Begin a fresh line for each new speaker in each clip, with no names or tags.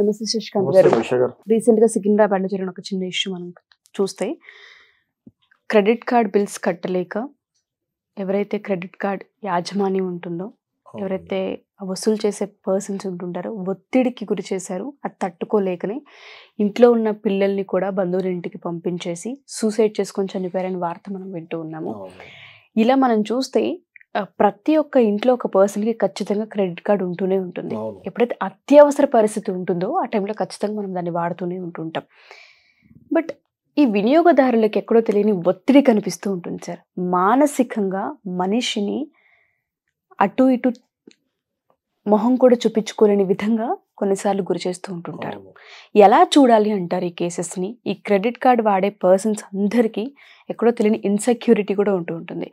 నమస్తే శశికాంత్ గారు రీసెంట్ గా సికింద్రాబాద్ లో జరిగిన ఒక చిన్న ఇష్యూ మనం చూస్తే క్రెడిట్ కార్డ్ బిల్స్ కట్టలేక ఎవరైతే క్రెడిట్ కార్డ్ యాజమాని ఉంటుందో ఎవరైతే వసూలు చేసే పర్సన్స్ ఉంటుంటారో ఒత్తిడికి గురి చేశారు అది తట్టుకోలేకనే ఇంట్లో ఉన్న పిల్లల్ని కూడా బంధువుల ఇంటికి పంపించేసి సూసైడ్ చేసుకొని చనిపోయారని వార్త మనం వింటూ ఉన్నాము ఇలా మనం చూస్తే ప్రతి ఒక్క ఇంట్లో ఒక పర్సన్కి ఖచ్చితంగా క్రెడిట్ కార్డు ఉంటూనే ఉంటుంది ఎప్పుడైతే అత్యవసర పరిస్థితి ఉంటుందో ఆ టైంలో ఖచ్చితంగా మనం దాన్ని వాడుతూనే ఉంటుంటాం బట్ ఈ వినియోగదారులకు ఎక్కడో తెలియని ఒత్తిడి కనిపిస్తూ ఉంటుంది సార్ మానసికంగా మనిషిని అటు ఇటు మొహం కూడా చూపించుకోలేని విధంగా కొన్నిసార్లు గురి చేస్తూ ఉంటుంటారు ఎలా చూడాలి అంటారు ఈ కేసెస్ని ఈ క్రెడిట్ కార్డ్ వాడే పర్సన్స్ అందరికీ ఎక్కడో తెలియని ఇన్సెక్యూరిటీ కూడా ఉంటూ ఉంటుంది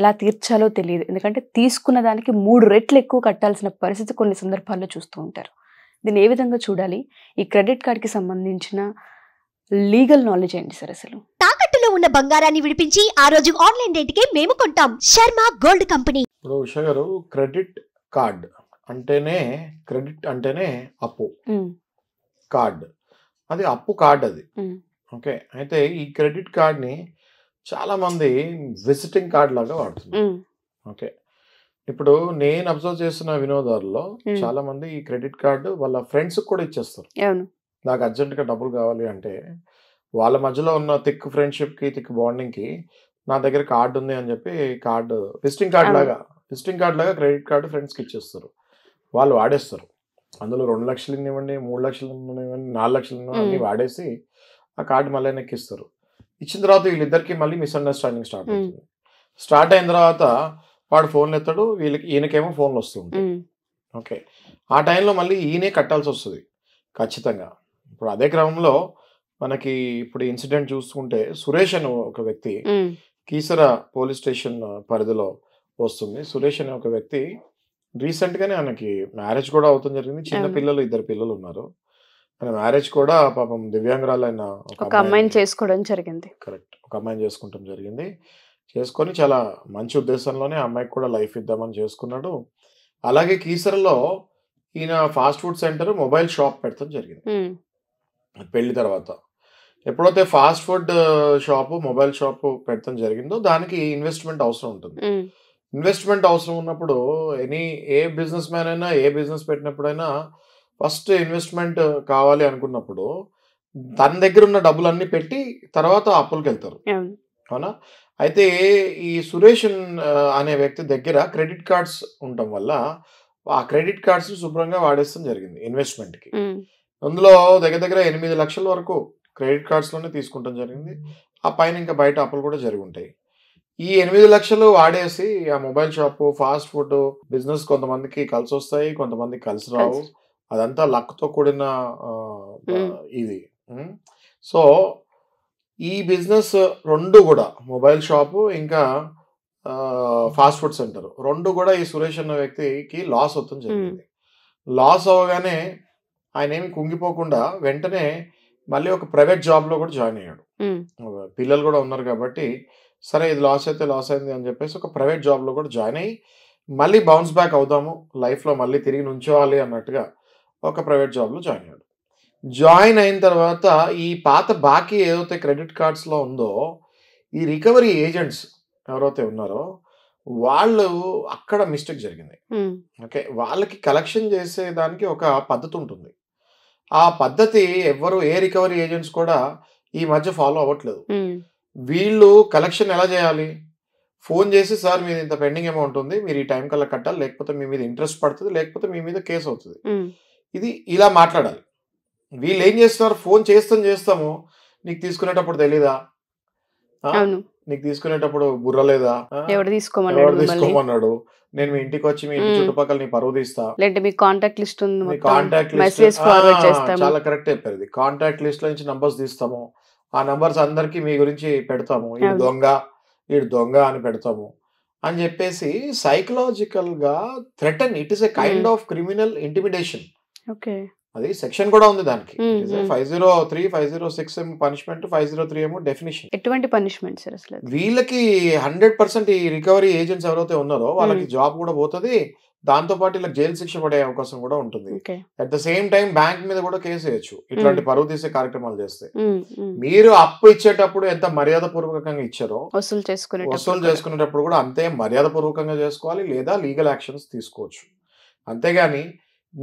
ఎలా తీర్చాలో తెలియదు ఎందుకంటే తీసుకున్న దానికి మూడు రెట్లు ఎక్కువ కట్టాల్సిన పరిస్థితి కొన్ని సందర్భాల్లో చూస్తూ ఉంటారు దీన్ని ఏ విధంగా చూడాలి ఈ క్రెడిట్ కార్డ్కి సంబంధించిన లీగల్ నాలెడ్జ్ ఏంటి సార్ అసలు తాకట్టులో ఉన్న బంగారాన్ని విడిపించి ఆ రోజు ఆన్లైన్ రేటుకే మేము కొంటాం శర్మ గోల్డ్ కంపెనీ
ఇప్పుడు ఉషా గారు క్రెడిట్ కార్డ్ అంటేనే క్రెడిట్ అంటేనే అప్పు కార్డ్ అది అప్పు కార్డ్ అది ఓకే అయితే ఈ క్రెడిట్ కార్డ్ని చాలామంది విజిటింగ్ కార్డ్ లాగా వాడుతున్నారు ఓకే ఇప్పుడు నేను అబ్జర్వ్ చేసిన వినోదారులో చాలా మంది ఈ క్రెడిట్ కార్డు వాళ్ళ ఫ్రెండ్స్ కూడా ఇచ్చేస్తారు నాకు అర్జెంటుగా డబ్బులు కావాలి అంటే వాళ్ళ మధ్యలో ఉన్న థిక్ ఫ్రెండ్షిప్కి థిక్ బాండింగ్కి నా దగ్గర కార్డు ఉంది అని చెప్పి కార్డు విజిటింగ్ కార్డు లాగా విజిటింగ్ కార్డు లాగా క్రెడిట్ కార్డు ఫ్రెండ్స్కి ఇచ్చేస్తారు వాళ్ళు వాడేస్తారు అందులో రెండు లక్షలు ఇవ్వండి మూడు లక్షలు ఇవ్వండి నాలుగు లక్షలు ఇవ్వండి వాడేసి ఆ కార్డు మళ్ళీ నెక్కిస్తారు ఇచ్చిన తర్వాత వీళ్ళిద్దరికి మళ్ళీ మిస్అండర్స్టాండింగ్ స్టార్ట్ అవుతుంది స్టార్ట్ అయిన తర్వాత వాడు ఫోన్లు ఎత్తాడు వీళ్ళకి ఈయనకేమో ఫోన్లు వస్తుంది ఓకే ఆ టైంలో మళ్ళీ ఈయనే కట్టాల్సి వస్తుంది ఖచ్చితంగా ఇప్పుడు అదే క్రమంలో మనకి ఇప్పుడు ఇన్సిడెంట్ చూసుకుంటే సురేష్ అని ఒక వ్యక్తి కీసర పోలీస్ స్టేషన్ పరిధిలో వస్తుంది సురేష్ అనే ఒక వ్యక్తి రీసెంట్ గానే ఆయనకి మ్యారేజ్ కూడా అవుతుంది జరిగింది చిన్న పిల్లలు ఇద్దరు పిల్లలు ఉన్నారు ఆయన మ్యారేజ్ కూడా పాపం దివ్యాంగురాలైన ఒక అమ్మాయిని
చేసుకోవడం జరిగింది
కరెక్ట్ ఒక అమ్మాయిని చేసుకుంటాం జరిగింది చేసుకొని చాలా మంచి ఉద్దేశంలోనే అమ్మాయికి కూడా లైఫ్ ఇద్దామని చేసుకున్నాడు అలాగే కీసరలో ఈయన fast food centre mobile shop పెడతాం జరిగింది పెళ్లి తర్వాత ఎప్పుడైతే fast food shop mobile shop పెడతాం జరిగిందో దానికి ఇన్వెస్ట్మెంట్ అవసరం ఉంటుంది ఇన్వెస్ట్మెంట్ అవసరం ఉన్నప్పుడు ఎనీ ఏ బిజినెస్ మ్యాన్ అయినా ఏ బిజినెస్ పెట్టినప్పుడైనా ఫస్ట్ ఇన్వెస్ట్మెంట్ కావాలి అనుకున్నప్పుడు తన దగ్గర ఉన్న డబ్బులు అన్ని పెట్టి తర్వాత అప్పులకి వెళ్తారు అవునా అయితే ఈ సురేష్ అనే వ్యక్తి దగ్గర క్రెడిట్ కార్డ్స్ ఉండటం వల్ల ఆ క్రెడిట్ కార్డ్స్ శుభ్రంగా వాడేస్తాం జరిగింది ఇన్వెస్ట్మెంట్కి అందులో దగ్గర దగ్గర ఎనిమిది లక్షల వరకు క్రెడిట్ కార్డ్స్లోనే తీసుకుంటాం జరిగింది ఆ పైన ఇంకా బయట అప్పులు కూడా జరిగి ఉంటాయి ఈ ఎనిమిది లక్షలు వాడేసి ఆ mobile shop fast food business కొంతమందికి కలిసి వస్తాయి కొంతమందికి కలిసి రావు అదంతా తో కూడిన ఇది సో ఈ బిజినెస్ రెండు కూడా మొబైల్ షాపు ఇంకా ఫాస్ట్ ఫుడ్ సెంటర్ రెండు కూడా ఈ సురేష్ అన్న వ్యక్తికి లాస్ అవుతుంది జరిగింది లాస్ అవ్వగానే ఆయన ఏమి కుంగిపోకుండా వెంటనే మళ్ళీ ఒక ప్రైవేట్ జాబ్ లో కూడా జాయిన్ అయ్యాడు పిల్లలు కూడా ఉన్నారు కాబట్టి సరే ఇది లాస్ అయితే లాస్ అయింది అని చెప్పేసి ఒక ప్రైవేట్ జాబ్లో కూడా జాయిన్ అయ్యి మళ్ళీ బౌన్స్ బ్యాక్ అవుదాము లైఫ్లో మళ్ళీ తిరిగి నుంచోవాలి అన్నట్టుగా ఒక ప్రైవేట్ జాబ్లో జాయిన్ అయ్యాడు జాయిన్ అయిన తర్వాత ఈ పాత బాకీ ఏదైతే క్రెడిట్ కార్డ్స్లో ఉందో ఈ రికవరీ ఏజెంట్స్ ఎవరైతే ఉన్నారో వాళ్ళు అక్కడ మిస్టేక్ జరిగింది ఓకే వాళ్ళకి కలెక్షన్ చేసేదానికి ఒక పద్ధతి ఉంటుంది ఆ పద్ధతి ఎవరు ఏ రికవరీ ఏజెంట్స్ కూడా ఈ మధ్య ఫాలో అవ్వట్లేదు వీళ్ళు కలెక్షన్ ఎలా చేయాలి ఫోన్ చేసి సార్ మీది ఇంత పెండింగ్ అమౌంట్ ఉంది మీరు ఈ టైం కల్లా కట్టాలి లేకపోతే మీ మీద ఇంట్రెస్ట్ పడుతుంది లేకపోతే మీ మీద కేసు అవుతుంది ఇది ఇలా మాట్లాడాలి వీళ్ళు ఏం చేస్తున్నారు ఫోన్ చేస్తాం చేస్తాము నీకు తీసుకునేటప్పుడు తెలీదా నీకు తీసుకునేటప్పుడు బుర్రలేదా ఎవడు తీసుకోమన్నాడు నేను మీ ఇంటికి వచ్చి మీ ఇంటి చుట్టుపక్కల నీ పరువు తీస్తా
లేదంటే మీ కాంటాక్ట్ లిస్ట్ ఉంది కాంటాక్ట్ లిస్ట్ చాలా
కరెక్ట్ చెప్పారు కాంటాక్ట్ లిస్ట్ లో నుంచి నంబర్స్ తీస్తాము ఆ నంబర్స్ అందరికి మీ గురించి పెడతాము ఈ దొంగ ఈ దొంగ అని పెడతాము అని చెప్పేసి సైకలాజికల్ గా threaten it is a kind of criminal intimidation అది సెక్షన్ కూడా ఉంది దానికి five zero three five zero six ఏమో పనిష్మెంట్ ఫైవ్ జీరో త్రీ ఏమో డెఫినేషన్
ఎటువంటి పనిష్మెంట్ సార్ అసలు
వీళ్ళకి హండ్రెడ్ పర్సెంట్ ఈ రికవరీ ఏజెంట్స్ ఎవరైతే ఉన్నారో వాళ్ళకి జాబ్ కూడా పోతుంది దాంతోపాటు ఇలా జైలు శిక్ష పడే అవకాశం కూడా ఉంటుంది at the same time bank మీద కూడా కేసు వేయచ్చు ఇట్లాంటి పరువు తీసే కార్యక్రమాలు చేస్తే మీరు అప్పు ఇచ్చేటప్పుడు ఎంత మర్యాద పూర్వకంగా ఇచ్చారో
వసూలు చేసుకునే వసూలు
చేసుకునేటప్పుడు కూడా అంతే మర్యాద పూర్వకంగా చేసుకోవాలి లేదా లీగల్ యాక్షన్స్ తీసుకోవచ్చు అంతేగాని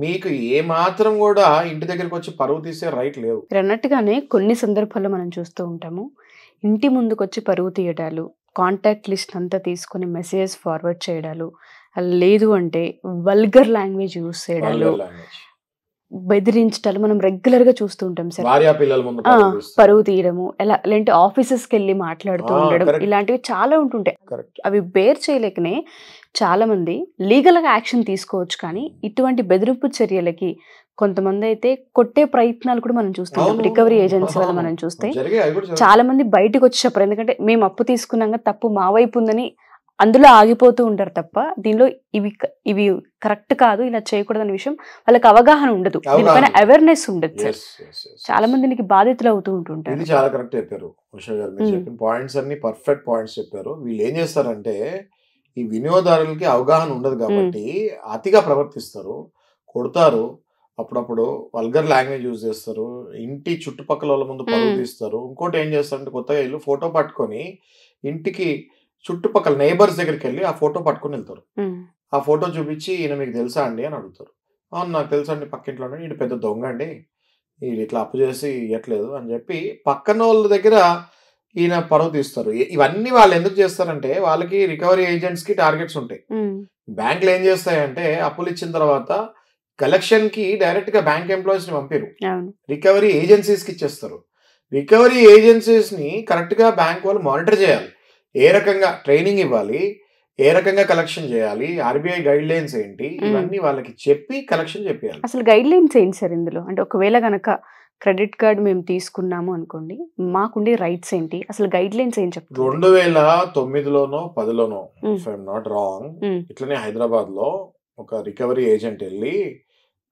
మీకు ఏ మాత్రం కూడా ఇంటి దగ్గరికి వచ్చి పరువు తీసే రైట్ లేదు
అన్నట్టుగానే కొన్ని సందర్భాల్లో మనం చూస్తూ ఉంటాము ఇంటి ముందుకు వచ్చి పరువు తీయడాలు కాంటాక్ట్ లిస్ట్ అంతా తీసుకుని మెసేజ్ ఫార్వర్డ్ చేయడాలు లేదు అంటే వల్గర్ లాంగ్వేజ్ యూస్ చేయడాలు బెదిరించడాలు మనం రెగ్యులర్ గా చూస్తూ ఉంటాం సార్ పరువు తీయడము ఎలా లేదంటే కి వెళ్ళి మాట్లాడుతూ ఉండడం ఇలాంటివి చాలా ఉంటుంటాయి అవి బేర్ చేయలేకనే చాలా మంది లీగల్ గా యాక్షన్ తీసుకోవచ్చు కానీ ఇటువంటి బెదిరింపు చర్యలకి కొంతమంది అయితే కొట్టే ప్రయత్నాలు కూడా మనం చూస్తాం రికవరీ ఏజెన్సీ వల్ల మనం చూస్తే చాలా మంది బయటకు వచ్చి చెప్పారు ఎందుకంటే మేము అప్పు తీసుకున్నాక తప్పు మా వైపు ఉందని అందులో ఆగిపోతూ ఉంటారు తప్ప దీనిలో ఇవి ఇవి కరెక్ట్ కాదు ఇలా చేయకూడదు అనే విషయం వాళ్ళకి అవగాహన ఉండదు దీనిపైన అవేర్నెస్ ఉండదు సార్ చాలా మంది బాధితులు అవుతూ ఉంటుంటారు చాలా
కరెక్ట్ చెప్పారు పాయింట్స్ అన్ని పర్ఫెక్ట్ పాయింట్స్ చెప్పారు వీళ్ళు ఏం చేస్తారంటే ఈ వినియోగదారులకి అవగాహన ఉండదు కాబట్టి అతిగా ప్రవర్తిస్తారు కొడతారు అప్పుడప్పుడు వల్గర్ లాంగ్వేజ్ యూజ్ చేస్తారు ఇంటి చుట్టుపక్కల వాళ్ళ ముందు పరుగు తీస్తారు ఇంకోటి ఏం చేస్తారంటే కొత్తగా వీళ్ళు ఫోటో పట్టుకొని ఇంటికి చుట్టుపక్కల నైబర్స్ దగ్గరికి వెళ్ళి ఆ ఫోటో పట్టుకుని వెళ్తారు ఆ ఫోటో చూపించి ఈయన మీకు తెలుసా అండి అని అడుగుతారు అవును నాకు తెలుసా అండి పక్కింట్లోనే ఈయన పెద్ద దొంగ అండి వీడు ఇట్లా అప్పు చేసి ఇవ్వట్లేదు అని చెప్పి పక్కన వాళ్ళ దగ్గర ఈయన పరువు తీస్తారు ఇవన్నీ వాళ్ళు ఎందుకు చేస్తారంటే వాళ్ళకి రికవరీ ఏజెంట్స్ కి టార్గెట్స్ ఉంటాయి బ్యాంకులు ఏం చేస్తాయంటే అప్పులు ఇచ్చిన తర్వాత కలెక్షన్ కి డైరెక్ట్ గా బ్యాంక్ ఎంప్లాయీస్ ని పంపారు రికవరీ ఏజెన్సీస్ కి ఇచ్చేస్తారు రికవరీ ఏజెన్సీస్ ని కరెక్ట్ గా బ్యాంక్ వాళ్ళు మానిటర్ చేయాలి ఏ రకంగా ట్రైనింగ్ ఇవ్వాలి ఏ రకంగా కలెక్షన్ చేయాలి ఆర్బీఐ గైడ్ లైన్స్ ఏంటి ఇవన్నీ వాళ్ళకి చెప్పి
కలెక్షన్ చెప్పాలి అసలు గైడ్ లైన్స్ ఏంటి సార్ ఇందులో అంటే ఒకవేళ కనుక క్రెడిట్ కార్డ్ మేము తీసుకున్నాము అనుకోండి మాకుండే రైట్స్ ఏంటి అసలు గైడ్ లైన్స్ ఏం చెప్తారు
రెండు వేల తొమ్మిదిలోనో పదిలోనో నాట్ రాంగ్ ఇట్లనే హైదరాబాద్ లో ఒక రికవరీ ఏజెంట్ వెళ్ళి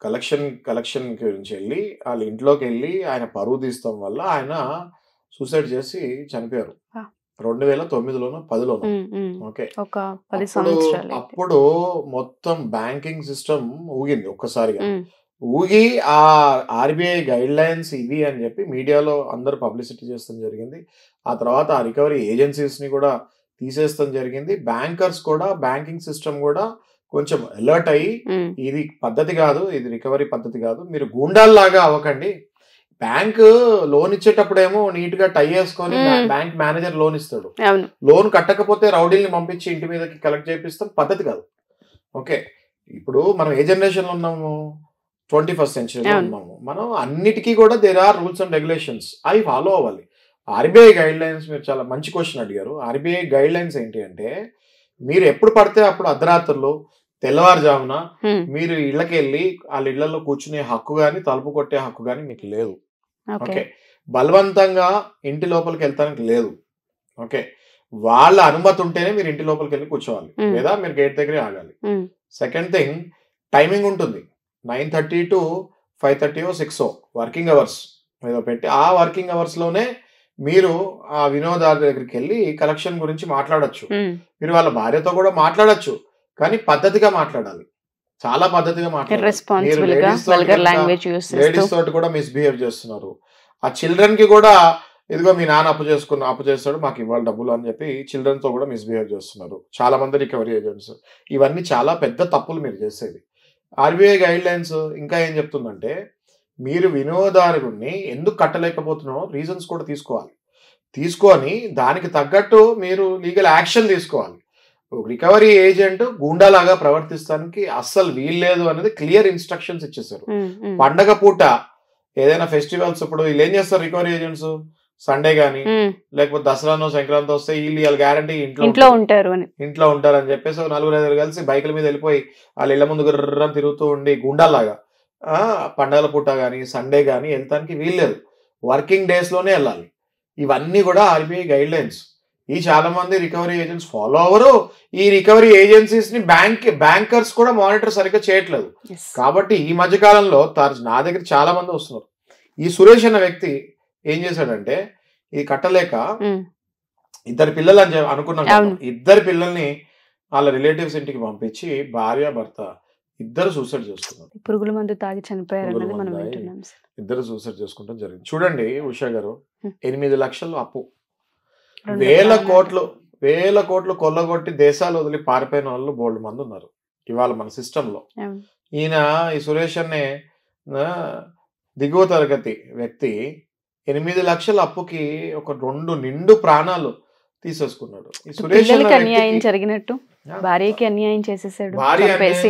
కలెక్షన్ కలెక్షన్ గురించి వెళ్ళి వాళ్ళ ఇంట్లోకి వెళ్ళి ఆయన పరువు తీస్తాం వల్ల ఆయన సూసైడ్ చేసి చనిపోయారు రెండు వేల తొమ్మిదిలోనో పదిలోనో
ఓకే అప్పుడు
మొత్తం బ్యాంకింగ్ సిస్టమ్ ఊగింది ఒక్కసారిగా ఊగి ఆ ఆర్బీఐ గైడ్ లైన్స్ ఇవి అని చెప్పి మీడియాలో అందరు పబ్లిసిటీ చేస్తాం జరిగింది ఆ తర్వాత ఆ రికవరీ ఏజెన్సీస్ ని కూడా తీసేస్తాం జరిగింది బ్యాంకర్స్ కూడా బ్యాంకింగ్ సిస్టమ్ కూడా కొంచెం అలర్ట్ అయ్యి ఇది పద్ధతి కాదు ఇది రికవరీ పద్ధతి కాదు మీరు గూండాల్లాగా అవ్వకండి బ్యాంక్ లోన్ ఇచ్చేటప్పుడేమో నీట్ గా టై చేసుకొని బ్యాంక్ మేనేజర్ లోన్ ఇస్తాడు లోన్ కట్టకపోతే రౌడీల్ని పంపించి ఇంటి మీదకి కలెక్ట్ చేపిస్తాం పద్ధతి కాదు ఓకే ఇప్పుడు మనం ఏ జనరేషన్ లో ఉన్నాము ట్వంటీ ఫస్ట్ సెంచరీలో ఉన్నాము మనం అన్నిటికీ కూడా there are rules and regulations అవి ఫాలో అవ్వాలి ఆర్బీఐ గైడ్ లైన్స్ మీరు చాలా మంచి క్వశ్చన్ అడిగారు ఆర్బీఐ గైడ్ లైన్స్ ఏంటి అంటే మీరు ఎప్పుడు పడితే అప్పుడు అర్ధరాత్రులు తెల్లవారుజామున మీరు ఇళ్ళకెళ్ళి వాళ్ళ ఇళ్లలో కూర్చునే హక్కు కానీ తలుపు కొట్టే హక్కు కానీ మీకు లేదు ఓకే బలవంతంగా ఇంటి లోపలికి వెళ్తానికి లేదు ఓకే వాళ్ళ అనుమతి ఉంటేనే మీరు ఇంటి లోపలికి వెళ్ళి కూర్చోవాలి లేదా మీరు గేట్ దగ్గరే ఆగాలి సెకండ్ థింగ్ టైమింగ్ ఉంటుంది nine thirty to five thirty oh six oh working hours ఏదో పెట్టి ఆ వర్కింగ్ అవర్స్ లోనే మీరు ఆ వినోదాల దగ్గరికి వెళ్ళి కలెక్షన్ గురించి మాట్లాడచ్చు మీరు వాళ్ళ భార్యతో కూడా మాట్లాడచ్చు కానీ పద్ధతిగా మాట్లాడాలి చాలా పద్ధతిగా
మాట్లాడారు లేడీస్ తోటి
కూడా మిస్బిహేవ్ చేస్తున్నారు ఆ చిల్డ్రన్ కి కూడా ఇదిగో మీ నాన్న అప్పు చేసుకున్న అప్పు చేస్తాడు మాకు ఇవ్వాలి డబ్బులు అని చెప్పి చిల్డ్రన్ తో కూడా మిస్బిహేవ్ చేస్తున్నారు చాలా మంది రికవరీ ఏజెంట్స్ ఇవన్నీ చాలా పెద్ద తప్పులు మీరు చేసేది ఆర్బీఐ గైడ్ లైన్స్ ఇంకా ఏం చెప్తుందంటే మీరు వినియోగదారుడిని ఎందుకు కట్టలేకపోతున్నారో రీజన్స్ కూడా తీసుకోవాలి తీసుకొని దానికి తగ్గట్టు మీరు లీగల్ యాక్షన్ తీసుకోవాలి రికవరీ ఏజెంట్ గుండాలాగా ప్రవర్తిస్తానికి అస్సలు వీల్లేదు అనేది క్లియర్ ఇన్స్ట్రక్షన్స్ ఇచ్చేసారు పండగ పూట ఏదైనా ఫెస్టివల్స్ ఇప్పుడు వీళ్ళు ఏం చేస్తారు రికవరీ ఏజెంట్స్ సండే గానీ లేకపోతే దసరానో సంక్రాంతి వస్తే వీళ్ళు వాళ్ళ గ్యారంటీ ఇంట్లో ఇంట్లో ఉంటారు ఇంట్లో ఉంటారు అని చెప్పేసి నలుగురు ఐదు కలిసి బైకుల మీద వెళ్ళిపోయి వాళ్ళ ఇళ్ళ ముందు గుర్రం తిరుగుతూ ఉండి గుండాలాగా పండగల పూట కానీ సండే గానీ వెళ్తానికి వీల్లేదు వర్కింగ్ డేస్ లోనే వెళ్ళాలి ఇవన్నీ కూడా ఆర్బీఐ గైడ్ లైన్స్ ఈ చాలా మంది రికవరీ ఏజెంట్స్ ఫాలో అవరు ఈ రికవరీ ఏజెన్సీస్ ని బ్యాంక్ బ్యాంకర్స్ కూడా మానిటర్ సరిగ్గా చేయట్లేదు కాబట్టి ఈ మధ్య కాలంలో నా దగ్గర చాలా మంది వస్తున్నారు ఈ సురేష్ అన్న వ్యక్తి ఏం చేశాడంటే ఇది కట్టలేక ఇద్దరు పిల్లలు అని అనుకున్నాం ఇద్దరు పిల్లల్ని వాళ్ళ రిలేటివ్స్ ఇంటికి పంపించి భార్య భర్త ఇద్దరు సూసైడ్
చేసుకున్నారు పురుగుల మందు తాగి చనిపోయారు
ఇద్దరు సూసైడ్ చేసుకుంటాం జరిగింది చూడండి ఉషా గారు ఎనిమిది లక్షలు అప్పు వేల కోట్లు వేల కోట్లు కొల్లగొట్టి దేశాలు వదిలి పారిపోయిన వాళ్ళు బోల్డ్ మంది ఉన్నారు ఇవాళ మన సిస్టమ్ లో ఈయన ఈ సురేష్ అనే దిగువ తరగతి వ్యక్తి ఎనిమిది లక్షల అప్పుకి ఒక రెండు నిండు ప్రాణాలు తీసేసుకున్నాడు ఈ సురేష్ అన్యాయం
జరిగినట్టు భార్యకి అన్యాయం చేసేసాడు భార్య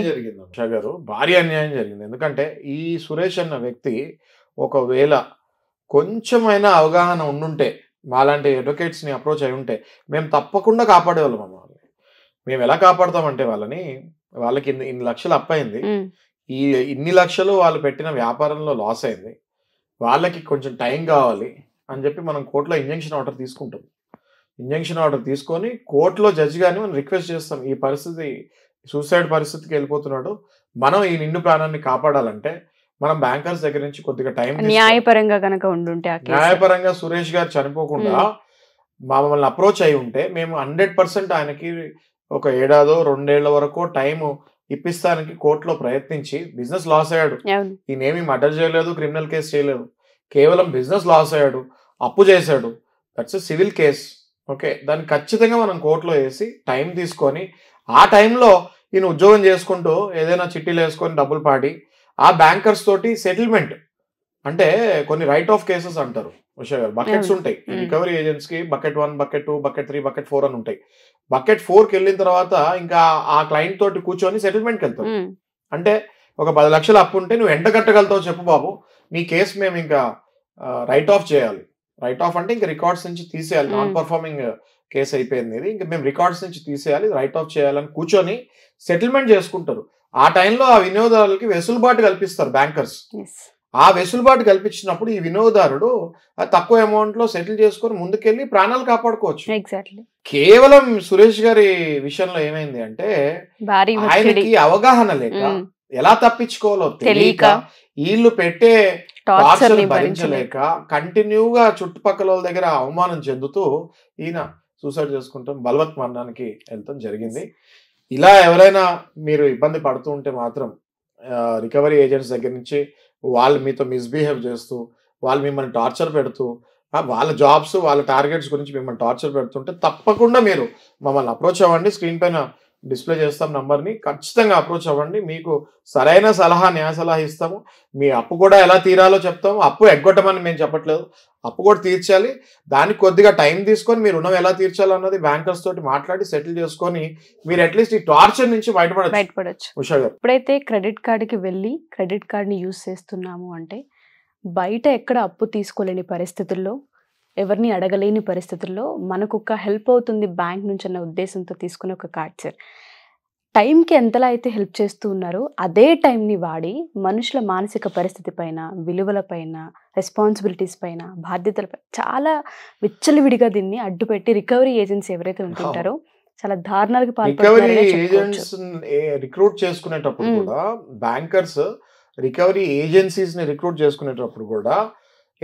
జరిగింది గారు భార్య అన్యాయం జరిగింది ఎందుకంటే ఈ సురేష్ అన్న వ్యక్తి ఒకవేళ కొంచెమైనా అవగాహన ఉండుంటే మాలాంటి అడ్వకేట్స్ని అప్రోచ్ అయి ఉంటే మేము తప్పకుండా కాపాడేవాళ్ళం మమ్మల్ని మేము ఎలా కాపాడతామంటే వాళ్ళని వాళ్ళకి ఇన్ని ఇన్ని లక్షలు అప్పయింది ఈ ఇన్ని లక్షలు వాళ్ళు పెట్టిన వ్యాపారంలో లాస్ అయింది వాళ్ళకి కొంచెం టైం కావాలి అని చెప్పి మనం కోర్టులో ఇంజంక్షన్ ఆర్డర్ తీసుకుంటాం ఇంజంక్షన్ ఆర్డర్ తీసుకొని కోర్టులో జడ్జ్ కానీ మనం రిక్వెస్ట్ చేస్తాం ఈ పరిస్థితి సూసైడ్ పరిస్థితికి వెళ్ళిపోతున్నాడు మనం ఈ నిండు ప్రాణాన్ని కాపాడాలంటే మనం బ్యాంకర్స్ దగ్గర నుంచి కొద్దిగా టైం
న్యాయపరంగా కనుక ఉండుంటే
న్యాయపరంగా సురేష్ గారు చనిపోకుండా మమ్మల్ని అప్రోచ్ అయి ఉంటే మేము హండ్రెడ్ పర్సెంట్ ఆయనకి ఒక ఏడాదో రెండేళ్ల వరకు టైం ఇప్పిస్తానికి కోర్టులో ప్రయత్నించి బిజినెస్ లాస్ అయ్యాడు ఈయనేమి మర్డర్ చేయలేదు క్రిమినల్ కేసు చేయలేదు కేవలం బిజినెస్ లాస్ అయ్యాడు అప్పు చేశాడు దట్స్ సివిల్ కేస్ ఓకే దాన్ని ఖచ్చితంగా మనం కోర్టులో వేసి టైం తీసుకొని ఆ టైంలో ఈయన ఉద్యోగం చేసుకుంటూ ఏదైనా చిట్టీలు వేసుకొని డబ్బులు పాడి ఆ బ్యాంకర్స్ తోటి సెటిల్మెంట్ అంటే కొన్ని రైట్ ఆఫ్ కేసెస్ అంటారు ఉషా గారు బకెట్స్ ఉంటాయి రికవరీ ఏజెంట్స్ కి bucket one bucket two bucket three bucket four అని ఉంటాయి బకెట్ ఫోర్కి వెళ్ళిన తర్వాత ఇంకా ఆ క్లయింట్ తోటి కూర్చొని సెటిల్మెంట్కి వెళ్తాం అంటే ఒక పది లక్షలు అప్పు ఉంటే నువ్వు ఎండ కట్టగలుగుతావు చెప్పు బాబు నీ కేసు మేము ఇంకా రైట్ ఆఫ్ చేయాలి రైట్ ఆఫ్ అంటే ఇంకా రికార్డ్స్ నుంచి తీసేయాలి నాన్ పర్ఫార్మింగ్ కేసు అయిపోయింది ఇది ఇంకా మేము రికార్డ్స్ నుంచి తీసేయాలి రైట్ ఆఫ్ చేయాలని కూర్చొని సెటిల్మెంట్ చేసుకుంటారు ఆ టైంలో ఆ వినియోగదారులకి వెసులుబాటు కల్పిస్తారు బ్యాంకర్స్ ఆ వెసులుబాటు కల్పించినప్పుడు ఈ వినియోగదారుడు తక్కువ అమౌంట్ లో సెటిల్ చేసుకుని ముందుకెళ్ళి ప్రాణాలు కాపాడుకోవచ్చు కేవలం సురేష్ గారి విషయంలో ఏమైంది అంటే ఆయనకి అవగాహన లేక hmm. ఎలా తప్పించుకోవాలో తెలియక వీళ్ళు పెట్టే
టార్చర్ భరించలేక
కంటిన్యూగా చుట్టుపక్కల వాళ్ళ దగ్గర అవమానం చెందుతూ ఈయన సూసైడ్ చేసుకుంటాం బలవత్ మరణానికి వెళ్తాం జరిగింది ఇలా ఎవరైనా మీరు ఇబ్బంది పడుతూ ఉంటే మాత్రం రికవరీ ఏజెంట్స్ దగ్గర నుంచి వాళ్ళు మీతో మిస్బిహేవ్ చేస్తూ వాళ్ళు మిమ్మల్ని టార్చర్ పెడుతూ వాళ్ళ జాబ్స్ వాళ్ళ టార్గెట్స్ గురించి మిమ్మల్ని టార్చర్ పెడుతుంటే తప్పకుండా మీరు మమ్మల్ని అప్రోచ్ అవ్వండి స్క్రీన్ పైన డిస్ప్లే చేస్తాం నంబర్ని ఖచ్చితంగా అప్రోచ్ అవ్వండి మీకు సరైన సలహా న్యాయ సలహా ఇస్తాము మీ అప్పు కూడా ఎలా తీరాలో చెప్తాము అప్పు ఎగ్గొట్టమని మేము చెప్పట్లేదు అప్పు కూడా తీర్చాలి దానికి కొద్దిగా టైం తీసుకొని మీరు రుణం ఎలా తీర్చాలన్నది బ్యాంకర్స్ తోటి మాట్లాడి సెటిల్ చేసుకొని మీరు అట్లీస్ట్ ఈ టార్చర్ నుంచి బయటపడ బయటపడచ్చు ఉషా గారు
ఎప్పుడైతే క్రెడిట్ కార్డుకి వెళ్ళి క్రెడిట్ కార్డ్ని యూజ్ చేస్తున్నాము అంటే బయట ఎక్కడ అప్పు తీసుకోలేని పరిస్థితుల్లో ఎవరిని అడగలేని పరిస్థితుల్లో మనకు ఒక హెల్ప్ అవుతుంది బ్యాంక్ నుంచి అన్న ఉద్దేశంతో తీసుకునే ఒక కార్డ్ సార్ టైంకి ఎంతలా అయితే హెల్ప్ చేస్తూ ఉన్నారో అదే టైంని వాడి మనుషుల మానసిక పరిస్థితి పైన విలువలపైన రెస్పాన్సిబిలిటీస్ పైన బాధ్యతలపై చాలా విచ్చలివిడిగా దీన్ని అడ్డుపెట్టి రికవరీ ఏజెన్సీ ఎవరైతే ఉంటుంటారో చాలా దారుణాలకు
రిక్రూట్ చేసుకునేటప్పుడు కూడా బ్యాంకర్స్ రికవరీ ఏజెన్సీస్ ని రిక్రూట్ చేసుకునేటప్పుడు కూడా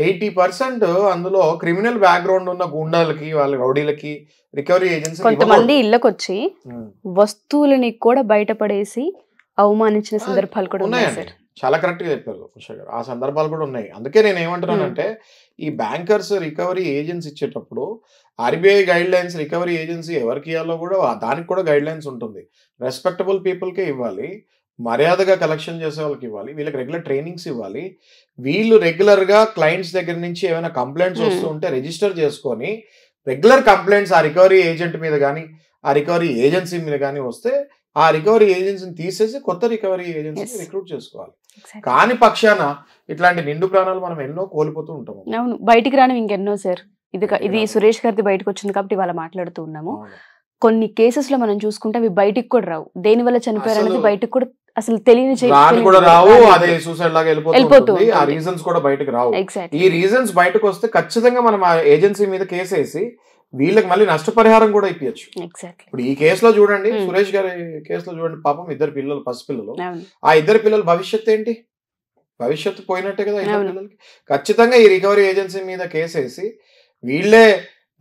ఎయిటీ పర్సెంట్ అందులో క్రిమినల్ బ్యాక్గ్రౌండ్ ఉన్న గూండాలకి వాళ్ళ గౌడీలకి రికవరీ ఏజెన్సీ కొంతమంది
ఇళ్ళకి వచ్చి వస్తువులని కూడా బయటపడేసి అవమానించిన సందర్భాలు కూడా ఉన్నాయి
చాలా కరెక్ట్ గా చెప్పారు గారు ఆ సందర్భాలు కూడా ఉన్నాయి అందుకే నేను ఏమంటున్నానంటే ఈ బ్యాంకర్స్ రికవరీ ఏజెన్సీ ఇచ్చేటప్పుడు RBI guidelines recovery agency ఎవరికి ఇవ్వాలో కూడా దానికి కూడా గైడ్ లైన్స్ ఉంటుంది రెస్పెక్టబుల్ పీపుల్కే ఇవ్వాలి మర్యాదగా కలెక్షన్ చేసే వాళ్ళకి ఇవ్వాలి వీళ్ళకి రెగ్యులర్ ట్రైనింగ్స్ ఇవ్వాలి వీళ్ళు రెగ్యులర్గా క్లయింట్స్ దగ్గర నుంచి ఏమైనా కంప్లైంట్స్ వస్తూ ఉంటే రిజిస్టర్ చేసుకొని రెగ్యులర్ కంప్లైంట్స్ ఆ రికవరీ ఏజెంట్ మీద కానీ ఆ రికవరీ ఏజెన్సీ మీద కానీ వస్తే ఆ రికవరీ ఏజెన్సీని తీసేసి కొత్త రికవరీ ఏజెన్సీని రిక్రూట్ చేసుకోవాలి కాని పక్షాన ఇట్లాంటి నిండు ప్రాణాలు మనం ఎన్నో కోల్పోతూ ఉంటాము
బయటికి రాని ఇంకెన్నో సార్ ఇది ఇది సురేష్ గారిది బయటకు వచ్చింది కాబట్టి ఇవాళ మాట్లాడుతూ ఉన్నాము కొన్ని కేసెస్ లో మనం చూసుకుంటే అవి బయటికి కూడా రావు దేని వల్ల చనిపోయారు అనేది బయటకు కూడా అసలు తెలియని కూడా రావు అదే
సూసైడ్ లాగా వెళ్ళిపోతుంది ఆ రీజన్స్ కూడా బయటకు రావు ఈ రీజన్స్ బయటకు వస్తే ఖచ్చితంగా మనం ఆ ఏజెన్సీ మీద కేసేసి వీళ్ళకి మళ్ళీ నష్టపరిహారం కూడా ఇప్పించచ్చు ఇప్పుడు ఈ కేసులో చూడండి hmm. సురేష్ గారి కేసులో చూడండి పాపం ఇద్దరు పిల్లలు పసిపిల్లలు ఆ ఇద్దరు పిల్లల భవిష్యత్ ఏంటి భవిష్యత్తు పోయినట్టే కదా ఇద్దరు పిల్లలకి ఖచ్చితంగా ఈ రికవరీ ఏజెన్సీ మీద కేసేసి వీళ్ళే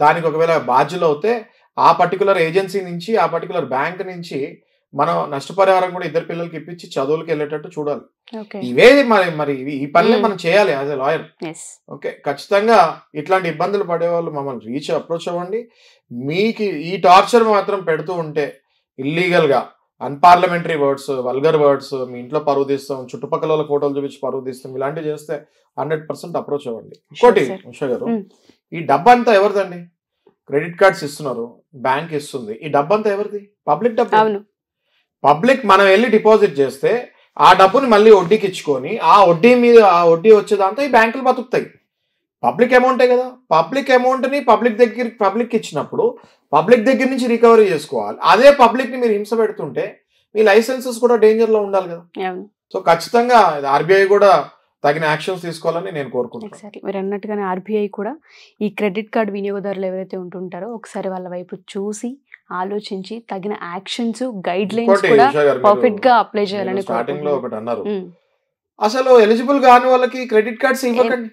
దానికి ఒకవేళ బాధ్యులు అవుతే ఆ పర్టికులర్ ఏజెన్సీ నుంచి ఆ పర్టికులర్ బ్యాంక్ నుంచి మనం నష్టపరిహారం కూడా ఇద్దరు పిల్లలకి ఇప్పించి చదువులకి వెళ్ళేటట్టు చూడాలి ఇవే మరి మరి ఈ పనులే మనం చేయాలి యాజ్ ఎ లాయర్ ఓకే ఖచ్చితంగా ఇట్లాంటి ఇబ్బందులు పడేవాళ్ళు మమ్మల్ని రీచ్ అప్రోచ్ అవ్వండి మీకు ఈ టార్చర్ మాత్రం పెడుతూ ఉంటే ఇల్లీగల్ గా అన్పార్లమెంటరీ వర్డ్స్ వల్గర్ వర్డ్స్ మీ ఇంట్లో పరువు తీస్తాం చుట్టుపక్కల ఫోటోలు చూపించి పరువు తీస్తాం ఇలాంటివి చేస్తే హండ్రెడ్ పర్సెంట్ అప్రోచ్ అవ్వండి ఇంకోటి ఉషా గారు ఈ డబ్బంతా ఎవరిదండి క్రెడిట్ కార్డ్స్ ఇస్తున్నారు బ్యాంక్ ఇస్తుంది ఈ డబ్బంతా ఎవరిది పబ్లిక్ డబ్బు పబ్లిక్ మనం వెళ్ళి డిపాజిట్ చేస్తే ఆ డబ్బుని మళ్ళీ వడ్డీకి ఇచ్చుకొని ఆ వడ్డీ మీద ఆ వడ్డీ దాంతో ఈ బ్యాంకులు బతుకుతాయి పబ్లిక్ అమౌంటే కదా పబ్లిక్ అమౌంట్ని పబ్లిక్ దగ్గర పబ్లిక్ ఇచ్చినప్పుడు పబ్లిక్ దగ్గర నుంచి రికవరీ చేసుకోవాలి అదే పబ్లిక్ని మీరు హింస పెడుతుంటే మీ లైసెన్సెస్ కూడా డేంజర్లో ఉండాలి కదా సో ఖచ్చితంగా ఆర్బీఐ కూడా తగిన యాక్షన్స్ తీసుకోవాలని నేను కోరుకుంటాను
ఎగ్జాక్ట్లీ మీరు అన్నట్టుగానే ఆర్బీఐ కూడా ఈ క్రెడిట్ కార్డ్ వినియోగదారులు ఎవరైతే ఉంటుంటారో ఒకసారి వాళ్ళ వైపు చూసి ఆలోచించి తగిన యాక్షన్స్ గైడ్ లైన్స్ కూడా పర్ఫెక్ట్ గా అప్లై చేయాలని స్టార్టింగ్ లో ఒకటి అన్నారు అసలు
ఎలిజిబుల్ కాని వాళ్ళకి క్రెడిట్ కార్డ్స్ ఇవ్వకండి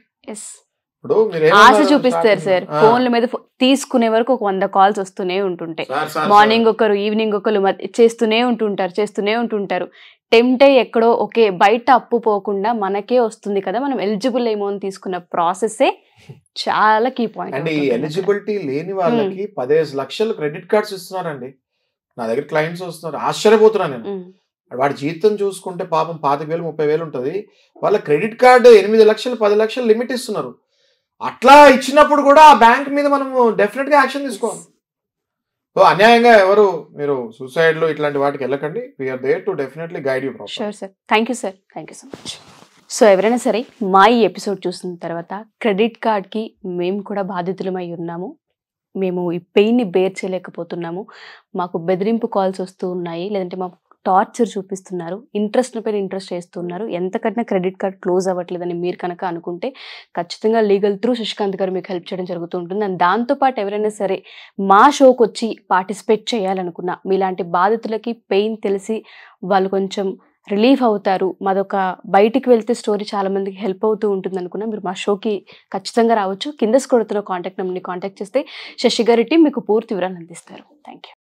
ఆశ చూపిస్తారు సార్ ఫోన్ల
మీద తీసుకునే వరకు ఒక వంద కాల్స్ వస్తూనే ఉంటుంటాయి మార్నింగ్ ఒకరు ఈవినింగ్ ఒకరు చేస్తూనే ఉంటుంటారు చేస్తూనే ఉంటుంటారు టెంప్ట్ అయ్యి ఎక్కడో ఓకే బయట అప్పు పోకుండా మనకే వస్తుంది కదా మనం ఎలిజిబుల్ ఏమో అని తీసుకున్న ప్రాసెసే చాలా కీ పాయింట్ అండి ఎలిజిబిలిటీ లేని వాళ్ళకి
hmm. పదిహేను లక్షలు క్రెడిట్ కార్డ్స్ ఇస్తున్నారండి నా దగ్గర క్లయింట్స్ వస్తున్నారు ఆశ్చర్యపోతున్నాను నేను hmm. వాడి జీతం చూసుకుంటే పాపం పాతిక వేలు ముప్పై వేలు ఉంటుంది వాళ్ళ క్రెడిట్ కార్డు ఎనిమిది లక్షలు పది లక్షలు లిమిట్ ఇస్తున్నారు అట్లా ఇచ్చినప్పుడు కూడా ఆ బ్యాంక్ మీద మనం గా యాక్షన్ తీసుకోవాలి సో అన్యాయంగా ఎవరు మీరు సూసైడ్లు ఇట్లాంటి వాటికి వెళ్ళకండి we are there to definitely guide you sure
sir thank you sir thank you so much so ఎవరైనా సరే మా ఈ ఎపిసోడ్ చూసిన తర్వాత క్రెడిట్ కార్డ్కి మేము కూడా బాధితులమై ఉన్నాము మేము ఈ పెయిన్ని బేర్ చేయలేకపోతున్నాము మాకు బెదిరింపు కాల్స్ వస్తూ ఉన్నాయి లేదంటే మాకు టార్చర్ చూపిస్తున్నారు ఇంట్రెస్ట్ పైన ఇంట్రెస్ట్ వేస్తున్నారు ఎంత కట్టినా క్రెడిట్ కార్డ్ క్లోజ్ అవ్వట్లేదని మీరు కనుక అనుకుంటే ఖచ్చితంగా లీగల్ త్రూ శశికాంత్ గారు మీకు హెల్ప్ చేయడం జరుగుతూ ఉంటుంది అండ్ దాంతోపాటు ఎవరైనా సరే మా షోకి వచ్చి పార్టిసిపేట్ చేయాలనుకున్న మీలాంటి బాధితులకి పెయిన్ తెలిసి వాళ్ళు కొంచెం రిలీఫ్ అవుతారు మాదొక బయటికి వెళ్తే స్టోరీ చాలా మందికి హెల్ప్ అవుతూ ఉంటుంది అనుకున్నా మీరు మా షోకి ఖచ్చితంగా రావచ్చు కింద స్కూడతున్న కాంటాక్ట్ నెంబర్ని కాంటాక్ట్ చేస్తే శశి గారి టీం మీకు పూర్తి వివరాలు అందిస్తారు థ్యాంక్ యూ